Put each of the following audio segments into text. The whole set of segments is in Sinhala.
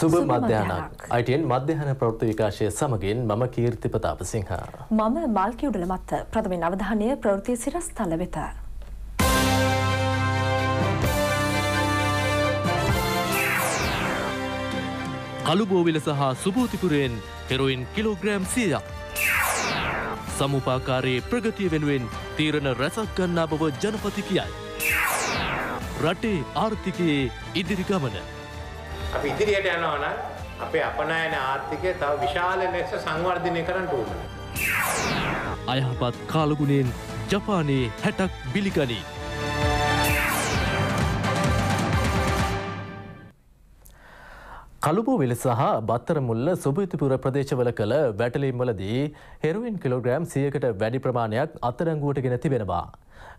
සුබ මධ්‍යහනක් අයිටයෙන් මධ්‍යහන ප්‍රෘති විකාශය සමගින් මම කීර්ති ප්‍රතාප සිංහ. මම මල්කිවුඩල මත්ත ප්‍රථමින් අවධානය ප්‍රවෘතිය සිරස් තල වෙත. අලුබෝවිල සහ සුභූතිපුරයෙන් හෙරොයින් කිලෝග්‍රෑම් සියයක්. සමුපාකාරයේ ප්‍රගතිය වෙනුවෙන් තීරණ රැසක් ගන්නා බව ජනපති කියයි. රටේ ආර්ථිකයේ ඉදිරිගමන අපි ඉදිරියට යනවා නම් අපේ අපනයන ආර්ථිකය තව විශාල ලෙස සංවර්ධනය කරන්න ඕන. අයහපත් කාලගුණයෙන් ජපානයේ හැටක් බිලිගනී. කළුපු විල සහ බත්තරමුල්ල සුභිතිපුර ප්‍රදේශවල කළ වැටලීම්වලදී හෙරුවින් කිලෝග්‍රෑම් සියකට වැඩි ප්‍රමාණයක් අත්තරංගුවට ගෙන තිබෙනවා.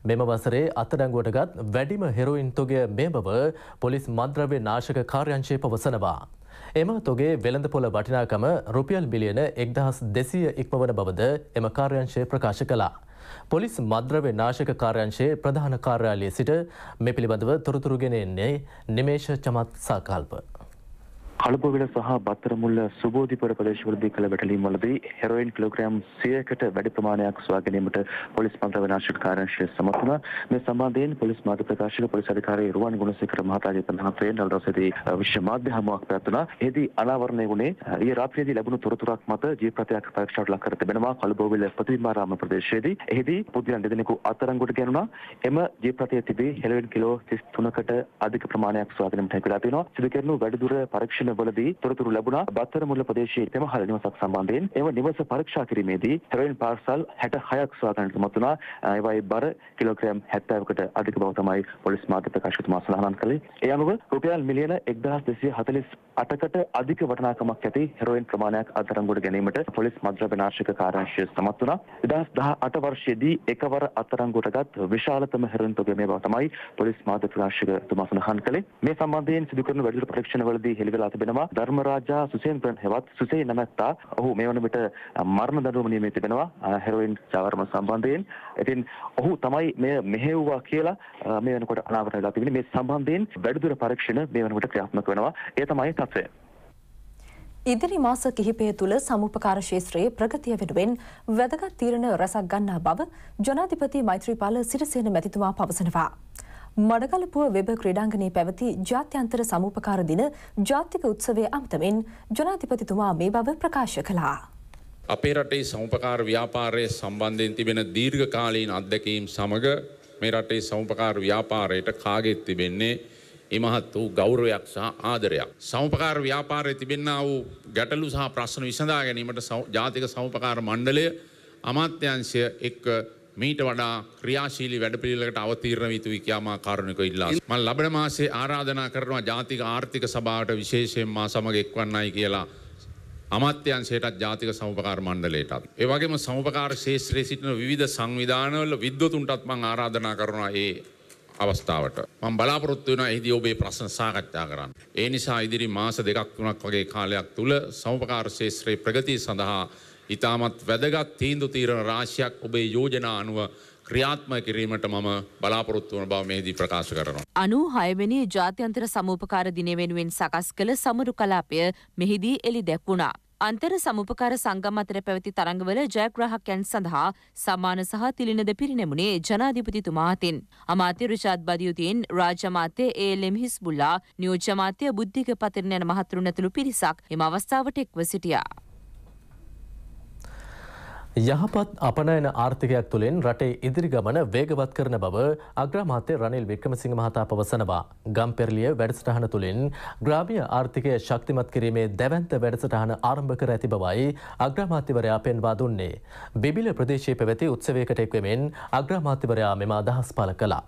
මෙම වසරේ අත්අඩංගුවටගත් වැඩිම හෙරෝයින් තොගය මේ බව පොලිස් මන්ද්‍රව්‍ය නාශක කාර්යංශය පවසනවා. එම තොගේ වෙළඳපොළ වටිනාකම රුපියල් බිලියන එක්දහස් දෙසිය ඉක්මවන බවද එම කාර්යංශය ප්‍රකාශ කලා. පොලිස් මද්‍රව්‍ය නාශක කාර්යංශයේ ප්‍රධාන කාර්යාලයේ සිට මෙ පිළිබඳව තොරතුරුගෙනෙන්නේ නිමේෂ චමත් සාකල්ප. කළුපුවිල සහ බත්තරමුල්ල සුබෝධිපුර ප්‍රදේශවලදී කළ වැටලීම් වලදී හෙරොයින් කිලෝග්‍රෑම් 100කට වැඩි ප්‍රමාණයක් සොයා ගැනීමට පොලිස් මන්ත්‍ර විනාශක කාර්යාංශය සමත් වුණා. මේ සම්බන්ධයෙන් පොලිස් මාධ්‍ය ප්‍රකාශක පොලිස් අධිකාරී රුවන් ගුණසේකර මහතාගේ ප්‍රධානත්වයෙන් නළුරසේදී විශ්ව මාධ්‍ය හමුවක් පැවැත්වුණා. එෙහිදී අනාවරණය වුණේ ඊයේ රාත්‍රියේදී ලැබුණු තොරතුරක් මත ජීවිතයක් පරීක්ෂාවට ලක් කර තිබෙනවා කළුපුවිල ප්‍රතිබිම්බාරාම ප්‍රදේශයේදී. එෙහිදී පුද්ගලයන් දෙදෙනෙකු අත්අඩංගුවට ගැනුණා. එම ජීවිතයේ තිබී හෙරොයින් කිලෝ 33කට අධික ප්‍රමාණයක් සොයා ගැනීමට හැකියලා තියෙනවා. සිදු කෙරුණු වැඩිදුර පරීක්ෂණ දිනවලදී තොරතුරු ලැබුණා බත්තර මුල්ල ප්‍රදේශයේ පෙමහල නිවසක් සම්බන්ධයෙන් එම නිවස පරීක්ෂා කිරීමේදී හෙරොයින් පාර්සල් 66ක් සොයාගන්නට මතු වුණා. ඒවායේ බර කිලෝග්‍රෑම් 70කට අධික බව තමයි පොලිස් මාධ්‍ය ප්‍රකාශකතුමා සඳහන් කළේ. ඒ අනුව රුපියල් මිලියන 1248කට අධික වටිනාකමක් ඇති හෙරොයින් ප්‍රමාණයක් අත්අඩංගුවට ගැනීමට පොලිස් මද්‍රව්‍ය නාශක කාර්යාංශය සමත් වුණා. 2018 වර්ෂයේදී එකවර අත්අඩංගුවටගත් විශාලතම හෙරොයින් ප්‍රගමේ බව තමයි පොලිස් මාධ්‍ය ප්‍රකාශකතුමා සඳහන් කළේ. මේ සම්බන්ධයෙන් සිදු කරන වැඩිදුර පරීක්ෂණවලදී හෙළිවලා තිබෙනවා ධර්මරාජා සුසේන්ද්‍රන් හෙවත් සුසේ නැමැත්තා ඔහු මේ වන විට මරණ දඬුවම නියමේ තිබෙනවා හෙරොයින් ජාවර්ම සම්බන්ධයෙන්. ඉතින් ඔහු තමයි මේ මෙහෙව්වා කියලා මේ වෙනකොට අනාවරණය වෙලා තිබෙන මේ සම්බන්ධයෙන් වැඩිදුර පරීක්ෂණ මේ වෙනකොට ක්‍රියාත්මක වෙනවා. ඒ තමයි තත්ත්වය. ඉදිරි මාස කිහිපය තුළ සමුපකාර ශේත්‍රයේ ප්‍රගතිය වෙනුවෙන් වැදගත් තීරණ රැසක් ගන්නා බව ජනාධිපති මෛත්‍රීපාල සිරිසේන මැතිතුමා පවසනවා. මඩකලපුව වෙබ ක්‍රඩාංගනයේ පැවති ජාත්‍යන්තර සමූපකාර දින ජාතික උත්සවය අමතමෙන් ජනාතිපතිතුමා මේ බව ප්‍රකාශ කළා. අපේ රටේ සෞපකාර ව්‍යාපාරය සම්බන්ධයෙන් තිබෙන දීර්ඝකාලීන අත්දැකීම් සමග මේ රටේ සෞපකාර ව්‍යාපාරයට කාගෙත් තිබෙන්නේ එමහත් වූ ගෞරවයක් සහ ආදරයක්. සෞපකාර ව්‍යාපාරය තිබෙන්න වූ ගැටලු සහ ප්‍රශ්න විසඳා ගැනීමට ජාතික සෞපකාර මණ්ඩලය අමාත්‍යංශය එක්ක මීට වඩා ක්‍රියාශීලි වැඩපිළිලකට අවතීරණ විතු වික්‍යාමා කාරුණික ඉල්ලා. මම ලබන මාසේ ආරාධනා කරනවා ජාතික ආර්ථික සභාවට විශේෂයෙන් මා සමග එක්වන්නයි කියලා අමාත්‍යංශයටත් ජාතික සමුපකාර මණ්ඩලයටත්. ඒ වගේම සමුපකාර ශේෂ්ත්‍රයේ සිටින විවිධ සංවිධානවල විද්වතුන්ටත් මම ආරාධනා කරනවා ඒ අවස්ථාවට මම බලාපොරොත්තු වෙනවා එහිදී ඔබේ ප්‍රශ්න සාකච්ඡා කරන්න. ඒ නිසා ඉදිරි මාස දෙකක් තුනක් වගේ කාලයක් තුල සමුපකාර ශේෂ්ත්‍රයේ ප්‍රගතිය සඳහා ඉතාමත් වැදගත් තීන්දු තීරණ රාශියක් ඔබේ යෝජනා අනුව ක්‍රියාත්ම කිරීමට මම බලාපොරොත්තු වන බව මේදී ප්‍රකාශ කරනවා. අනු හයවැනි ජාත්‍යන්තර සමූපකාර දින වෙනුවෙන් සකස් කළ සමරු කලාපය මෙහිදී එළි දැක්වුණා. අන්තර සමුපකාර සංගම් අතර පැවති තරඟවල ජයග්‍රහකයන් සඳහා සම්මාන සහ තිලිනද පිරිනැමුණේ ජනාධිපතිතුමා අතින්. අමාත්‍ය රිෂාද් බදියුතින් රාජ්‍ය අමාත්‍ය ඒලෙම් හිස්බුල්ලා නියෝජ්‍ය අමාත්‍ය බුද්ධික පතිරණ යන මහතුරුන් ඇතුළු පිරිසක් එම අවස්ථාවට එක්ව සිටියා. යහපත් අපනයන ආර්ථිකයක් තුළින් රටේ ඉදිරි ගමන වේගවත් කරන බව අග්‍රමාත්‍ය රනිල් වික්‍රමසිංහ මහතා පවසනවා. ගම්පෙරලිය වැඩසටහන තුළින් ග්‍රාමිය ආර්ථිකය ශක්තිමත් කිරීමේ දැවන්ත වැඩසටහන ආරම්භ කර ඇති බවයි අග්‍රමාත්‍යවරයා පෙන්වා දුන්නේ. බිබිල ප්‍රදේශයේ පැවැති උත්සවයකට එක්වමින් අග්‍රමාත්‍යවරයා මෙම අදහස් පල කලා.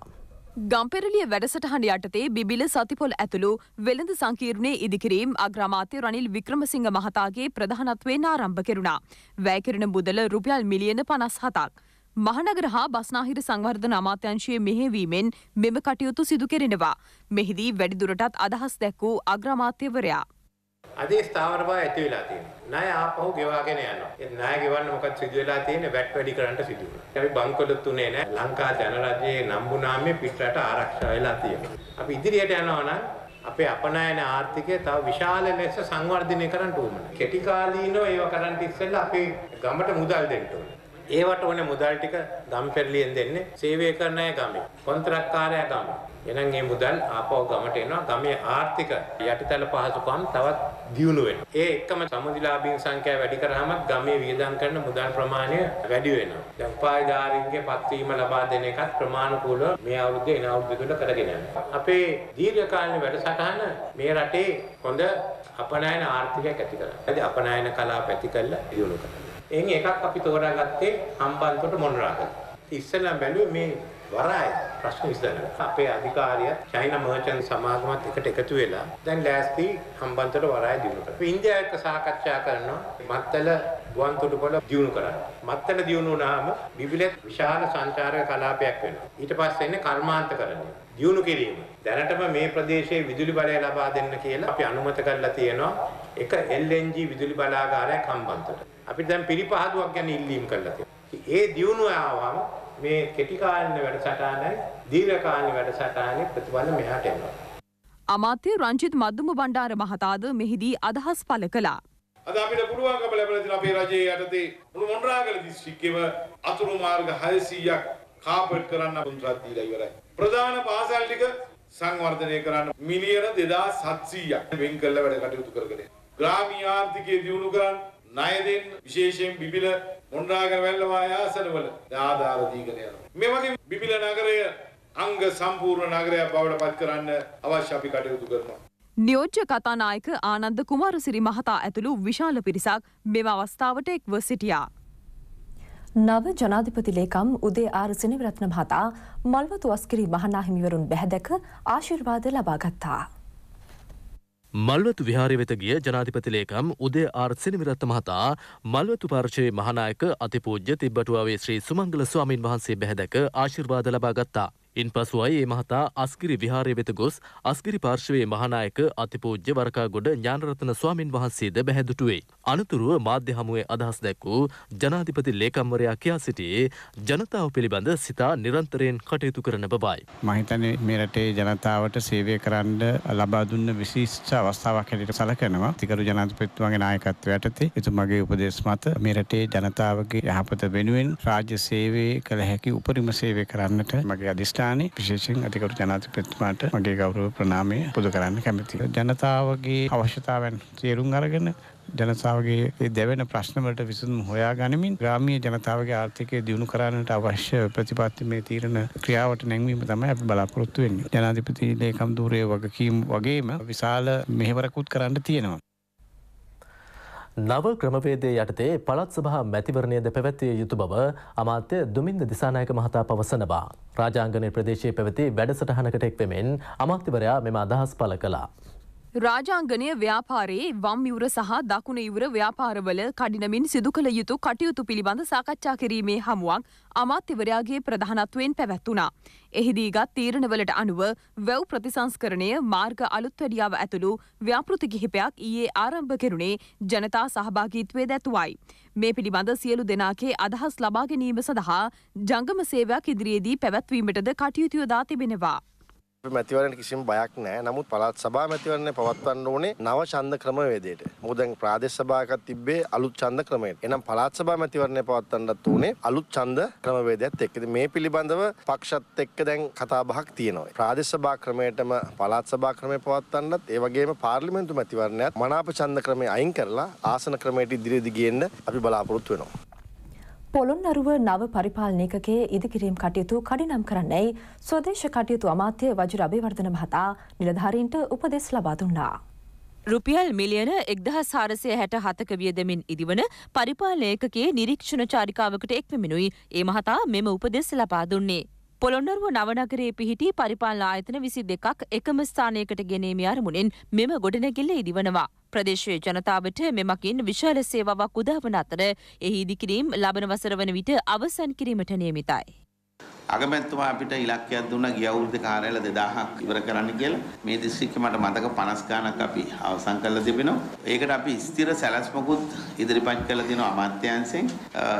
ගම්පෙරලිය වැඩසටහන යටතේ බිබිල සතිපොල් ඇතුළු වෙළඳ සංකීර්ණයේ ඉදිකිරීම් අග්‍රාමාත්‍ය රනිල් වික්‍රමසිංහ මහතාගේ ප්‍රධානත්වයෙන් ආරම්භ කෙරුණා. වැයකිරණ මුදල රුපියල් මිලියන පනස් හතක්. මහනගර හා බස්නාහිර සංවර්ධන අමාත්‍යංශයේ මෙහෙවීමෙන් මෙම කටයුතු සිදු කෙරෙනවා. මෙහිදී වැඩිදුරටත් අදහස් දැක් වූ අග්‍රාමාත්‍යවරයා. අධි ස්ථාවර බව ඇති වෙලා තියෙනවා. ණය ආපහු ගෙවාගෙන යනවා. ඒ ණය ගෙවන්න මොකක් සිදු වෙලා තියෙන්නේ? වැට් වැඩි කරන්න සිදු වෙනවා. අපි බංකොලොත් උනේ නෑ. ලංකා ජනරජයේ නම්බුනාමේ පිටරට ආරක්ෂා වෙලා තියෙනවා. අපි ඉදිරියට යනවා නම් අපේ අපනයන ආර්ථිකය තව විශාල ලෙස සංවර්ධනය කරන්න ඕන. කෙටි කාලීනව ඒව කරන්න ඉස්සෙල්ලා අපි ගමට මුදල් දෙන්න ඕනේ. ඒවට ඕනේ මුදල් ටික ගම්පෙරළියෙන් දෙන්නේ. සේවය කරන අය ගමේ. කොන්ත්‍රාත්කාරයා ගමේ. එහෙනම් මේ මුදල් ආපහු ගමට එනවා. ගමේ ආර්ථික යටිතල පහසුකම් තවත් දියුණු වෙනවා. ඒ එක්කම සමදිලාභීන් සංඛ්‍යාව වැඩි කරාම ගමේ වියදම් කරන මුදල් ප්‍රමාණය වැඩි වෙනවා. දැන් උපාධිධාරීන්ගේ පත්වීම ලබා දෙන එකත් ප්‍රමාණිකූලව මේ අවුරුද්දේ එන අවුරුද්ද තුළ කරගෙන යනවා. අපේ දීර්ඝකාලීන වැඩසටහන මේ රටේ හොඳ අපනයන ආර්ථිකයක් ඇති කරගන්න. ඒ අපනයන කලාප ඇති කරලා දියුණු කරනවා. එයින් එකක් අපි තෝරාගත්තේ හම්බන්තොට මොනරාගල. ඉස්සෙල්ලා බැලුවේ මේ වරාය ප්‍රශ්න විසඳන්න. අපේ අධිකාරිය චයිනා මර්චන්ට් සමාගමත් එකට එකතු වෙලා දැන් ලෑස්ති හම්බන්තොට වරාය දිනු කරා. ඉන්දියාව එක්ක සාකච්ඡා කරනවා මත්තල ගුවන් තොටුපළ දියුණු කරන්න. මත්තල දියුණු වුණාම බිබිලෙත් විශාල සංචාරක කලාපයක් වෙනවා. ඊට පස්සේ එන්නේ කර්මාන්තකරණය. දියුණු කිරීම. දැනටම මේ ප්‍රදේශයේ විදුලි බලය ලබා දෙන්න කියලා අපි අනුමත කරලා තියෙනවා. එක LNG විදුලි බලාගාරයක් හම්බන්තොට. අපි දැන් පිරිපහදුවක් ගැන ඉල්ලීම් කරලා තියෙනවා. ඒ දියුණුව ආවම මේ කෙටි කාලීන වැඩසටහනයි දීර්ඝ කාලීන වැඩසටහනේ ප්‍රතිඵල මෙහාට එනවා. අමාත්‍ය රංජිත් මද්දුම බණ්ඩාර මහතාද මෙහිදී අදහස් පළ කළා. අද අපිට පුළුවන්කම ලැබලා තියෙන අපේ රජයේ යටතේ මුළු මොණරාගල දිස්ත්‍රික්කයේම අතුරු මාර්ග 600ක් කාපට් කරන්න කොන්ත්‍රාත් දීලා ඉවරයි. ප්‍රධාන පාසල් ටික සංවර්ධනය කරන්න මිලියන 2700ක් වෙන් කළ වැඩ කටයුතු කරගෙන. ග්‍රාමීය ආර්ථිකය දියුණු කරන්න ණය දෙන්න විශේෂයෙන් බිබිල මොණරාගරවැල්ල වායාසනවල ආධාර දීගෙන යනවා. මේ වගේ බිබිල නගරය අංග සම්පූර්ණ නගරයක් බවට පත් කරන්න අවශ්‍ය අපි කටයුතු කරනවා. නියෝජ්‍ය කතානායක ආනන්ද කුමාරසිරි මහතා ඇතුළු විශාල පිරිසක් මෙම අවස්ථාවට එක්ව සිටියා. නව ජනාධිපති ලේකම් උදේ ආර සෙනවිරත්න මහතා මල්වතු අස්කිරි මහනාහිමිවරුන් බැහැදැක ආශිර්වාද ලබා ගත්තා. මල්වතු විහාරය වෙත ගිය ජනාධිපතිලේකම් උදේ ආර්සිනිවිරත්ත මහතා මල්වතු පර්ශයේ මහනායක අතිපූජ්‍ය තිබ්බටුවාවේ ශ්‍රී සුමංගල ස්වාමීන් වහන්සේ බැහැදැක ආශිර්වාද ලබා ගත්තා. ඉන් පසුවයි ඒ මහතා අස්කිරි විහාරය වෙත ගොස් අස්කිරි පාර්ශවයේ මහනායක අතිපූජ්‍ය වරකාගොඩ ඥානරත්න ස්වාමින් වහන්සේද බැහැදුටුවේ. අනතුරුව මාධ්‍ය හමුවේ අදහස් දැක් වූ ජනාධිපති ලේකම්වරයා කියා සිටියේ ජනතාව පිළිබඳ සිතා නිරන්තරයෙන් කටයුතු කරන බවයි. මහිතන මේ රටේ ජනතාවට සේවය කරන්න ලබා දුන්න විශිෂ්ට අවස්ථාවක් හැටියට සැලකනවා. තිකරු ජනාධිපතිතුමාගේ නායකත්වය යටතේ එතුමාගේ උපදෙස් මත මේ රටේ ජනතාවගේ යහපත වෙනුවෙන් රාජ්‍ය සේවයේ කළ හැකි උපරිම සේවය කරන්නට මගේ අධිෂ්ඨානය ස්ථානයේ විශේෂයෙන් අධිකරු ජනාධිපතිතුමාට මගේ ගෞරව ප්‍රණාමය පුද කරන්න කැමතියි. ජනතාවගේ අවශ්‍යතාවන් තේරුම් අරගෙන ජනතාවගේ දැවෙන ප්‍රශ්නවලට විසඳුම් හොයා ගනිමින් ග්‍රාමීය ජනතාවගේ ආර්ථිකය දියුණු කරන්නට අවශ්‍ය ප්‍රතිපත්ති මේ තීරණ ක්‍රියාවට නැංවීම තමයි අපි බලාපොරොත්තු වෙන්නේ. ජනාධිපති ලේකම් ධූරයේ වගකීම් වගේම විශාල මෙහෙවරකුත් කරන්න තියෙනවා. නව ක්‍රමවේදය යටතේ පළත් සභහා මැතිවරණයද පැවැත්විය යුතු බව අමාත්‍ය දුමින්ද දිසානායක මහතා පවසනවා. රාජාංගනය ප්‍රදේශය පැවති වැඩසටහනකට එක්වෙමෙන් අමාත්‍යවරයා මෙම අදහස් පල කලා. රාජාංගනය ව්‍යාපාරයේ වම් යුර සහ දකුණ යුර ව්‍යාපාරවල කඩිනමින් සිදු කළ යුතු කටයුතු පිළිබඳ සාකච්ඡා කිරීමේ හමුවක් අමාත්‍යවරයාගේ ප්‍රධානත්වයෙන් පැවැත්වුණා. එහිදීගත් තීරණවලට අනුව වැව් ප්‍රතිසංස්කරණය මාර්ග අලුත්වැඩියාව ඇතුළු ව්‍යාපෘති කිහිපයක් ඊයේ ආරම්භ කෙරුණේ ජනතා සහභාගීත්වය දැතුවයි. මේ පිළිබඳ සියලු දෙනාගේ අදහස් ලබා ගැනීම සඳහා ජංගම සේවයක් ඉදිරියේදී පැවැත්වීමටද කටයුතු යොදා තිබෙනවා. මැතිවරණයට කිසිම බයක් නැහැ. නමුත් පළාත් සභා මැතිවරණය පවත්වන්න ඕනේ නව ඡන්ද ක්‍රමවේදයට. මොකද දැන් ප්‍රාදේශ සභාවකත් තිබ්බේ අලුත් ඡන්ද ක්‍රමයට. එහෙනම් පළාත් සභා මැතිවරණය පවත්වන්නත් ඕනේ අලුත් ඡන්ද ක්‍රමවේදයත් එක්ක. මේ පිළිබඳව පක්ෂත් එක්ක දැන් කතා බහක් තියෙනවා. ප්‍රාදේශ සභා ක්‍රමයටම පළාත් සභා ක්‍රමය පවත්වන්නත් ඒ වගේම පාර්ලිමේන්තු මැතිවරණයත් මනාප ඡන්ද ක්‍රමය අයින් කරලා ආසන ක්‍රමයට ඉදිරියට ගෙන්න අපි බලාපොරොත්තු වෙනවා. පොළොන්නරුව නව පරිපාලනයකගේ ඉදිකිරීම් කටයුතු කඩිනම් කරන්නයි ස්වදේශ කටයුතු අමාත්‍ය වජිර අභිවර්ධන මහතා නිලධාරීන්ට උපදෙස් ලබා දුන්නා. රුපියල් මිලියන එක්දහ සාරසය හැට හතක වියදමින් ඉදිවන පරිපාලයකගේ නිරීක්ෂණ චාරිකාවකට එක්වමිනුයි ඒ මහතා මෙම උපදෙස් ලබා දුන්නේ. පොළොන්නරුව නවනගරයේ පිහිටි පරිපාලන ආයතන විසි දෙකක් එකම ස්ථානයකට ගෙනීම අරමුණෙන් මෙම ගොඩනැගිල්ල ඉදිවනවා. ප්‍රදේශයේ ජනතාවට මෙමකින් විශාල සේවාවක් උදාවන අතර එහි ඉදිකිරීම් ලබන වසර වන විට අවසන් කිරීමට නියමිතයි. අගමැතිතුමා අපිට ඉලක්කයක් දුන්නා ගිය අවුරුද්දේ කාර්යාල 2000ක් ඉවර කරන්න කියලා. මේ දිස්ත්‍රික්කෙ මට මතක 50 ගණක් අපි අවසන් කරලා තිබෙනවා. ඒකට අපි ස්ථිර සැලැස්මකුත් ඉදිරිපත් කරලා තියෙනවා අමාත්‍යාංශයෙන්.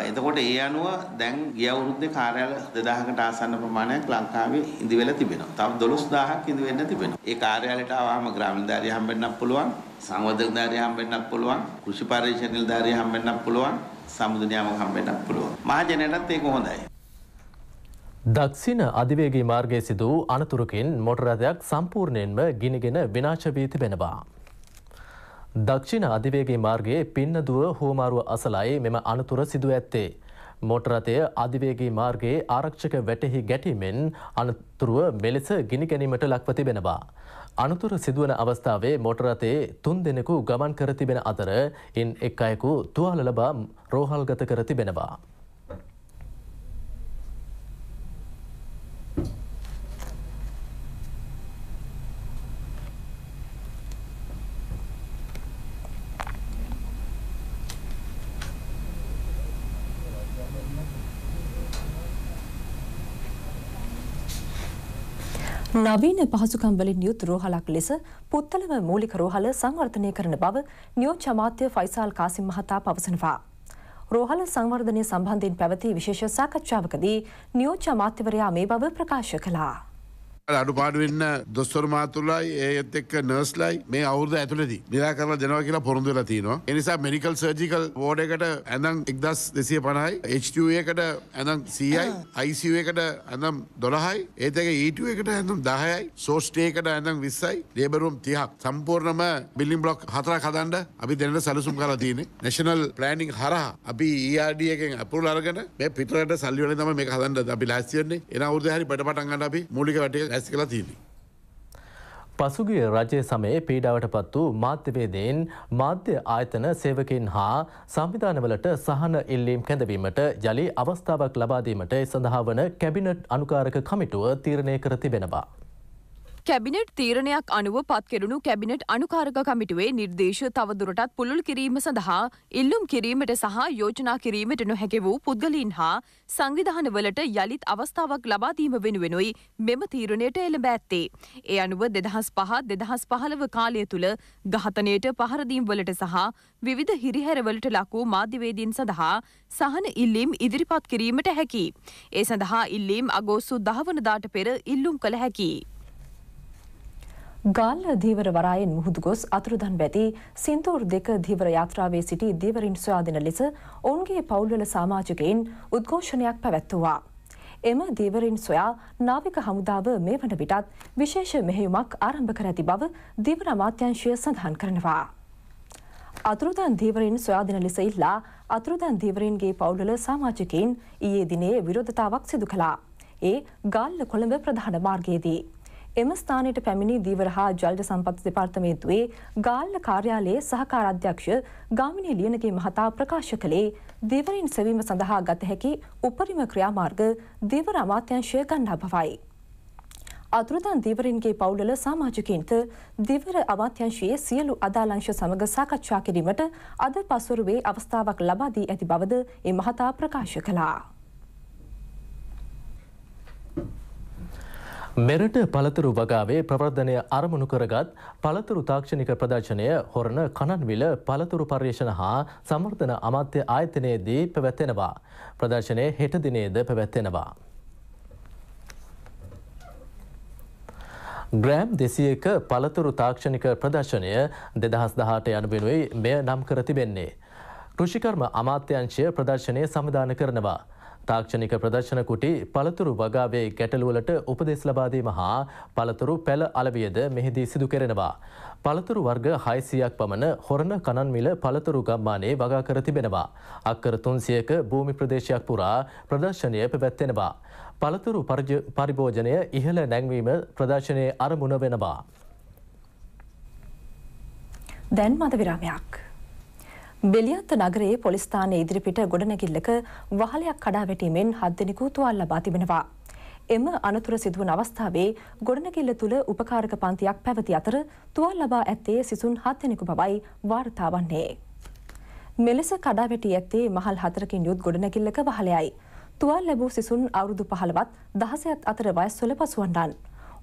එතකොට ඒ අනුව දැන් ගිය අවුරුද්දේ කාර්යාල 2000කට ආසන්න ප්‍රමාණයක් ලංකාවේ ඉදිවෙලා තිබෙනවා. තව 12000ක් ඉදිවෙන්න තිබෙනවා. ඒ කාර්යාලයට ආවම ග්‍රාමීණධාරිය හම්බෙන්නත් පුළුවන්. සංවර්ධක ධාරිය හම්බෙන්නත් පුළුවන්. කෘෂි පරිශ්‍රණ නිලධාරිය හම්බෙන්නත් පුළුවන්. සමුදු නියාමක හම්බෙන්නත් පුළුවන්. මහජනයටත් ඒක හොඳයි. දක්ෂින අධිවේගේ මාර්ගය සිදු අනතුරකින් මොටරදයක් සම්පූර්ණයෙන්ම ගිනිගෙන විනාශවී තිබෙනවා. දක්ෂින අධිවේගේ මාර්ගයේ පින්න දුව හෝමාරුව අසලයි මෙම අනතුර සිදු ඇත්තේ. මොටරතය අධිවේගේ මාර්ගයේ ආරක්ෂක වැටෙහි ගැටීමෙන් අනතුරුව මෙලෙස ගිනිගැනීමට ලක්ව තිබෙනවා. අනතුර සිදුවන අවස්ථාවේ මොටරතේ තුන් දෙනෙකු ගමන් කර තිබෙන අතර ඉන් එක් අයෙකු තුවාල ලබා රෝහල්ගත කර තිබෙනවා. නවීන පහසුකම් වලින් යුත් රෝහලක් ලෙස පුත්තලම මූලික රෝහල සංවර්ධනය කරන බව නියෝජ්‍ය අමාත්‍ය ෆයිසල් කාසිම් මහතා පවසනවා. රෝහල සංවර්ධනය සම්බන්ධයෙන් පැවති විශේෂ සාකච්ඡාවකදී නියෝජ්‍ය අමාත්‍යවරයා මේ බව ප්‍රකාශ කළා. අඩුපාඩු වෙන්න දොස්තර මාතුලයි ඒත් එක්ක නර්ස්ලයි මේ අවුරුදු ඇතුළේදී නිරා කරලා දෙනවා කියලා පොරොන්දු වෙලා තිනවා. ඒ නිසා මෙඩිකල් සර්ජිකල් වෝඩ් එකට ඇඳන් 1250යි, HTU එකට ඇඳන් 100යි, ICU එකට ඇඳන් 12යි, ඒත් එක්ක ETU එකට ඇඳන් 10යි, සෝස් ස්ටේ එකට ඇඳන් 20යි, ලේබර් රූම් 30ක් සම්පූර්ණම බිල්ඩින් බ්ලොක් හතරක් හදන්න අපි දැනට සැලසුම් කරලා තියෙන්නේ. නැෂනල් ප්ලෑනින් හරහා අපි ERD එකෙන් අප්‍රූවල් අරගෙන මේ පිටරට සල්ලි වලින් තමයි මේක හදන්න අපි ලෑස්ති වෙන්නේ. එන අවුරුද්දේ හරි බඩ පටන් ගන්න අපි මූලික වැටේ රැස් කලා තියදී. පසුගිය රජය සමයේ පීඩාවට පත් වූ මාධ්‍යවේදයෙන් මාධ්‍ය ආයතන සේවකින් හා සංවිධානවලට සහන ඉල්ලීම් කැඳවීමට ජලි අවස්ථාවක් ලබාදීමට සඳහා වන කැබිනට් අනුකාරක කමිටුව තීරණය කර තිබෙනවා. කැබිනට් තීරණයක් අනුව පත්කෙරුණු කැබිනට් අනුකාරක කමිටුවේ නිර්දේශ තවදුරටත් පුළුල් කිරීම සඳහා ඉල්ලුම් කිරීමට සහ යෝජනා කිරීමට නොහැකි වූ පුද්ගලීන් හා සංවිධානවලට යළිත් අවස්ථාවක් ලබාදීම වෙනුවෙනුයි මෙම තීරණයට එළඹ ඇත්තේ. ඒ අනුව දෙදහස් පහ දෙදහස් පහළව කාලය තුළ ඝාතනයට පහරදීම් වලට සහ විවිධ හිරිහැරවලට ලකු මාධ්‍යවේදීන් සඳහා සහන ඉල්ලීම් ඉදිරිපත් කිරීමට හැකි. ඒ සඳහා ඉල්ලීම් අගෝස්තු දහවනදාට පෙර ඉල්ලුම් කළ හැකි. ගාල්ල ධීවර වරායෙන් මුහුදු ගොස් අතුරුදන් වැදී සින්තූර් දෙක ධීවර යාත්‍රාවේ සිටි ධීවරින් සොයාදින ලෙස ඔවුන්ගේ පවුල්වල සමාජිකයින් උද්ඝෝෂණයක් පැවැත්වුවා. එම ධීවරින් සොයා නාවික හමුදාව මේ වන විටත් විශේෂ මෙහෙයුමක් ආරම්භ කර ඇති බව ධීවර අමාත්‍යංශය සඳහන් කරනවා. අතුරුදන් ධීවරින් සොයාදින ලෙස ඉල්ලා අතුරුදන් ධීවරින්ගේ පවුල්වල සමාජිකයින් ඊයේ දිනේ විරෝධතාවක් සිදු කළා. ඒ ගාල්ල කොළඹ ප්‍රධාන මාර්ගයේදී. එම ස්ථානයට පැමිණි දීවර හා ජල්ජ සම්පත් දෙපාර්තමේන්තුවේ ගාල්ල කාර්යාලයේ සහකාරාධ්‍යක්ෂ ගාමිණී ලියනගේ මහතා ප්‍රකාශ කළේ දෙවරින් සෙවීම සඳහා ගත හැකි උපරිම ක්‍රියාමාර්ග දෙවර අමාත්‍යංශය ගන්නා බවයි. අතුරුදන් දීවරින්ගේ පවුලල සාමාජිකයින්ට දෙවර අමාත්‍යංශයේ සියලු අදාළ අංශ සමග සාකච්ඡා කිරීමට අද පසුරුවේ අවස්ථාවක් ලබා දී ඇති බවද ඒ මහතා ප්‍රකාශ කළා. මෙරට පළතුරු වගාවේ ප්‍රවර්ධනය අරමුණු කරගත් පළතුරු තාක්ෂණික ප්‍රදර්ශනය හොරණ කණන්විල පළතුරු පර්යේෂණ හා සමර්ථන අමාත්‍ය ආයතනයේදී පැවැත්වෙනවා. ප්‍රදර්ශනය හෙට දිනේද පැවැත්වෙනවා. ග්‍රෑම් දෙසියක පළතුරු තාක්ෂණික ප්‍රදර්ශනය දෙදහස් දහට යනුබෙනුවයි මෙය නම් කර තිබෙන්නේ. කෘෂිකර්ම අමාත්‍යංශය ප්‍රදර්ශනය සමදාන කරනවා. තාක්ෂණික ප්‍රදර්ශන කුටි පළතුරු වගාවේ ගැටලුවලට උපදෙස් ලබාදීම හා පළතුරු පැළ අලවියද මෙහිදී සිදු කෙරෙනවා. පළතුරු වර්ග හයිසියක් පමණ හොරණ කණන්මිල පළතුරු ගම්මානයේ වගා කර තිබෙනවා. අක්කර තුන්සියක භූමි ප්‍රදේශයක් පුරා ප්‍රදර්ශනය පැවැත්වෙනවා. පළතුරු පරිභෝජනය ඉහළ නැංවීම ප්‍රදර්ශනයේ අරමුණ වෙනවා. දැන් මත විරාමයක්. බෙලියත්ත නගරයේ පොලිස් ස්ථානයේ ඉදිරිපිට ගොඩනැගිල්ලක වහලයක් කඩා වැටීමෙන් හත් දෙනෙකු තුවාල ලබා තිබෙනවා. එම අනතුර සිදුවන අවස්ථාවේ ගොඩනැගිල්ල තුළ උපකාරක පන්තියක් පැවති අතර තුවාල ලබා ඇත්තේ සිසුන් හත් දෙනෙකු බවයි වාර්තා වන්නේ. මෙලෙස කඩා වැටී ඇත්තේ මහල් හතරකින් යුත් ගොඩනැගිල්ලක වහලයයි. තුවාල ලැබූ සිසුන් අවුරුදු 15ත් 16ත් අතර වයස්වල පසුවන්නන්.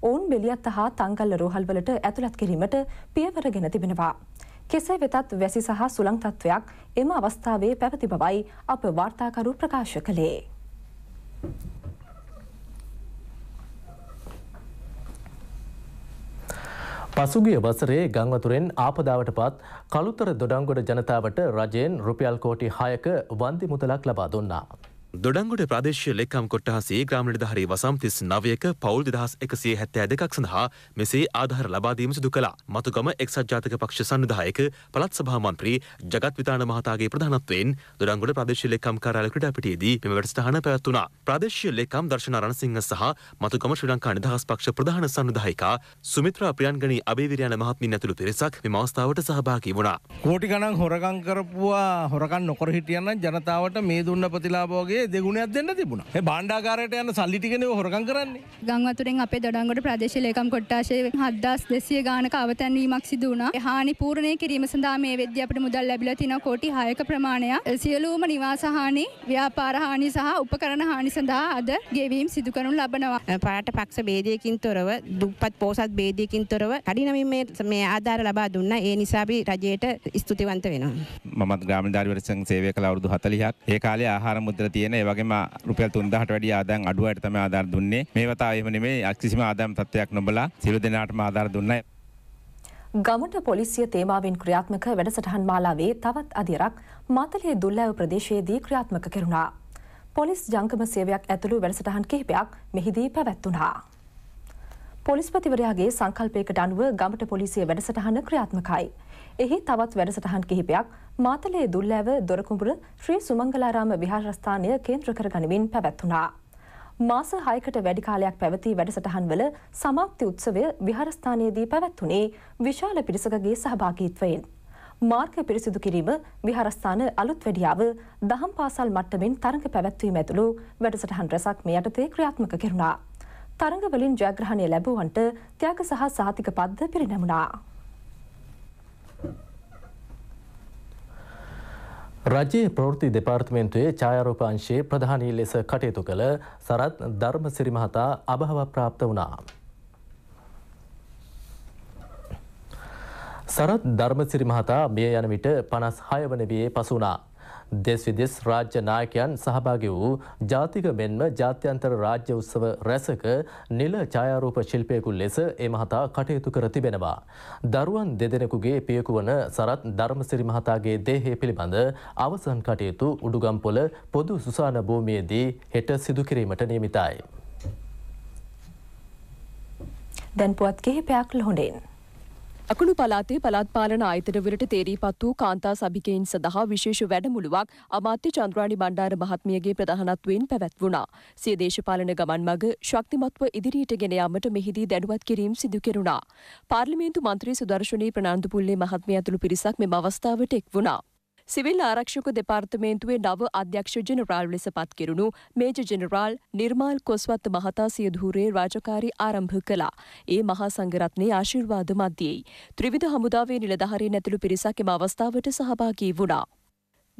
ඔවුන් බෙලියත්ත හා තංගල්ල රෝහල්වලට ඇතුළත් කිරීමට පියවර ගෙන තිබෙනවා. කෙසේ වෙතත් වැසි සහ සුළං තත්ත්වයක් එම අවස්ථාවේ පැවති බවයි අප වාර්තාකරු ප්‍රකාශ කළේ. පසුගිය වසරේ ගංවතුරෙන් ආපදාවට පත් කළුතර දොඩංගොඩ ජනතාවට රජයෙන් රුපියල් කෝටි හයක වන්දි මුදලක් ලබා දුන්නා. දොඩංගොඩ ප්‍රදේශ ලෙකම් කොට්ටහසේ ග්‍රාම නිධහරි වසම්තිස් නවයක පවුල් දෙදහස් එකසේ හැත්තෑ දෙකක් සඳහා මෙසේ ආධහර ලබාදීම සිදු කලා මතුගම එක්සත් ජාතක පක්ෂ සන්නදායක පළත් සභාමන්ත්‍රී ජගත් විතාන මහතාගේ ප්‍රධානත්වයෙන් දොඩංගොඩ ප්‍රදේශ ලෙකම් කාරාල ක්‍රඩාපිටියේදී මෙම වැඩස්ථාන පැවැත්වුණා ප්‍රදේශීය ලෙකම් දර්ශන රණසිංහ සහ මතුගම ශ්‍රී ලංකා නිදහස් පක්ෂ ප්‍රධාන සන්නදායිකා සුමිත්‍රා ප්‍රියන්ගණී අබේවිරයන මහත්මින් ඇතුළු පිරිසක් මෙම අවස්ථාවට සහභාගී වුණා කෝටි ගණන් හොරකම් කරපුවා හොරකම් නොකර හිටියනම් ජනතාවට මේ දුන්න ප්‍රතිලාභ වගේ වැඩේ දෙගුණයක් දෙන්න තිබුණ බණ්ඩාකාරයට යන්න සල්ලිටිකෙන හොරකන් කරන්නේ ගංවතුරෙන් අපේ දඩන්ගොට ප්‍රදේශ ලේකම් කොට්ටාශය හදස් දෙසිය ගානක අවතැන්වීමක් සිදුවන හානි පූර්ණය කිරීම සඳහා මේ වෙද්‍ය අපට මුදල් ලැබිල තින කොටි හයක ප්‍රමාණයක් සියලූම නිවාසහානි ව්‍යාපාරහානි සහ උපකරණ හානි සඳහා අද ගෙවීම් සිදුකරනු ලබනවා පාට පක්ෂ බේදයකින් තොරව දුප්පත් පෝසත් බේදයකින් තොරව කඩිනමින් මේ ආධාර ලබා දුන්න ඒ නිසාබි රජයට ස්තුතිවන්ත වෙනවා මත් ග්‍රම ධර්වරසං සේවය කලවරුදු හතලිහක් ඒ කාලේ ආහාර මුද්‍ර තියෙන තියෙන ඒ වගේම රුපියල් 3000ට වැඩිය ආදායම් අඩු අයට තමයි ආධාර දුන්නේ. මේ වතාවේ එහෙම නෙමෙයි කිසිම ආදායම් තත්ත්වයක් නොබලා සියලු දෙනාටම ආධාර දුන්නා. ගමට පොලිසිය තේමාවෙන් ක්‍රියාත්මක වැඩසටහන් මාලාවේ තවත් අධිරක් මාතලේ දුල්ලෑව ප්‍රදේශයේදී ක්‍රියාත්මක කෙරුණා. පොලිස් ජංගම සේවයක් ඇතුළු වැඩසටහන් කිහිපයක් මෙහිදී පැවැත්වුණා. පොලිස්පතිවරයාගේ සංකල්පයකට අනුව ගමට පොලිසිය වැඩසටහන ක්‍රියාත්මකයි. එහි තවත් වැඩසටහන් කිහිපයක් මාතලේ දුල්ලෑව දොරකුඹුර ශ්‍රී සුමංගලාරාම විහාරස්ථානය කේන්ද්‍ර කර ගනිමින් පැවැත්වුණා. මාස 6කට වැඩි කාලයක් පැවති වැඩසටහන්වල සමාප්ති උත්සවය විහාරස්ථානයේදී පැවැත්වුණේ විශාල පිරිසකගේ සහභාගීත්වයෙන්. මාර්ග පිරිසිදු කිරීම විහාරස්ථාන අලුත් වැඩියාව දහම් පාසල් මට්ටමින් තරඟ පැවැත්වීම ඇතුළු වැඩසටහන් රැසක් මේ යටතේ ක්‍රියාත්මක කෙරුණා. තරඟවලින් ජයග්‍රහණය ලැබුවන්ට ත්‍යාග සහ සහතික පද්ද පිරිනැමුණා. රජයේ ප්‍රෘති දෙපාර්තමෙන්න්තුවේ චායරෝපාංශයේ ප්‍රධානී ලෙස කටයුතු කළ සරත් ධර්ම සිරිමහතා අභහව ප්‍රාප්ත වුණා. සරත් ධර්ම සිරිමහතා මිය යන විට පනස් හයවන වයේ පසුනා. දෙස් විදෙස් රාජ්‍ය නායකයන් සහභාගි වූ ජාතික මෙන්ම ජාත්‍යන්තර රාජ්‍ය උත්සව රැසක නිල ඡායාරූප ශිල්පියෙකු ලෙස ඒ මහතා කටයුතු කර තිබෙනවා. දරුවන් දෙදෙනෙකුගේ පියකු වන සරත් ධර්මසිරි මහතාගේ දේහය පිළිබඳ අවසන් කටයුතු උඩුගම්පොළ පොදු සුසාන භූමියේදී හෙට සිදු කිරීමට නියමිතයි. දැන් පුවත් කිහිපයක් ලොහොඩෙන්. අකුණු පලාතේ පළාත් පාලන ආයතනවලට තේරීපත් වූ කාන්තා සභිකයින් සඳහා විශේෂ වැඩමුළුවක් අමාත්‍ය චන්ද්‍රාණි බණ්ඩාර මහත්මියගේ ප්‍රධානත්වයෙන් පැවැත්වුණා. සිය දේශපාලන ගමන් මග ශක්තිමත්ව ඉදිරියට ගෙන යාමට මෙහිදී දැනුවත් කිරීම සිදු කෙරුණා. පාර්ලිමේන්තු මන්ත්‍රී සුදර්ශනී ප්‍රනාන්දුපුල්ලේ මහත්මිය ඇතුළු පිරිසක් මෙම අවස්ථාවට එක් වුණා. සිවිල් ආරක්ෂක දෙපාර්තමේන්තුවේ නව අධ්‍යක්ෂ ජෙනරාල් ලෙස පත්කිරුණු මේජ ජෙනරාල් නිර්මාල් කොස්වත්ත මහතා සියධූරේ රාජකාරි ආරම්භ කළා. ඒ මහා සංගරත්නයේ ආශිර්වාද මධ්‍යයයි. ත්‍රිවිධ හමුදාවේ නිලධාරීන් ඇතුළු පිරිසක් එම අවස්ථාවට සහභාගී වුණා.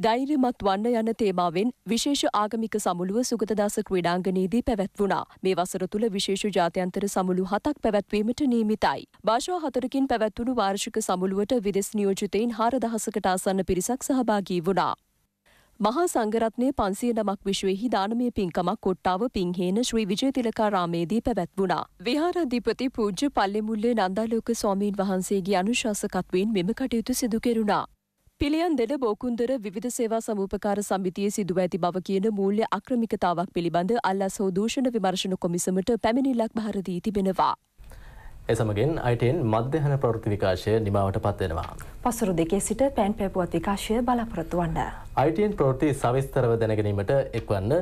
ධෛර්යමත් වන්න යන තේමාවෙන් විශේෂ ආගමික සමුළුව සුගතදාස ක්‍රීඩාංගණයේදී පැවැත්වුණා. මේ වසර තුළ විශේෂ ජාත්‍යන්තර සමුළු හතක් පැවැත්වීමට නියමිතයි. භාෂා හතරකින් පැවැත්වුණු වාර්ෂික සමුළුවට විදෙස් නියෝජිතයින් හාරදහසකට ආසන්න පිරිසක් සහභාගී වුණා. මහා සංගරත්නය පන්සිය නමක් විශ්වයෙහි දානමය පින්කමක් කොට්ටාව පින්හේන ශ්‍රී විජයතිලකාරාමේදී පැවැත්වුණා. විහාරධිපති පූජ්ජ පල්ලෙමුල්ලේ නන්දාලෝක ස්වාමීන් වහන්සේගේ අනුශාසකත්වයෙන් මෙම කටයුතු සිදු කෙරුණා. පිළියන් දෙඩ බෝකුන්දර විධ සේවා සමූපකාර සමිතිය සිදුව ඇති බව කියන මූල්‍ය අක්‍රමිකතාවක් පිළිබඳ අල්ලස් හෝ දූෂණ විමර්ශණ කොමිසමට පැමිණිල්ලක් භාරදී තිබෙනවා. එසමගින් අයිටෙන් මධ්‍යහන ප්‍රෘති විකාශය නිමාවට පත්වෙනවා. පසුරු දෙකේ සිට පැන් පැපුවත් විකාශය බලපොරොත්තු වන්න. අයිටන් ප්‍රෘති සවිස්තරව දැනගැනීමට එක්වන්න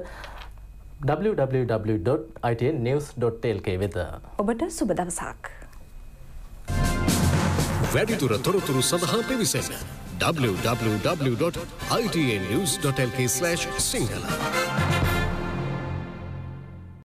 www.itnnews.lk වෙත. ඔබට සුබ දවසක්. වැඩිදුර තොරතුරු සඳහා පිවිසන්න. www.itnews.lk slash Sinhala.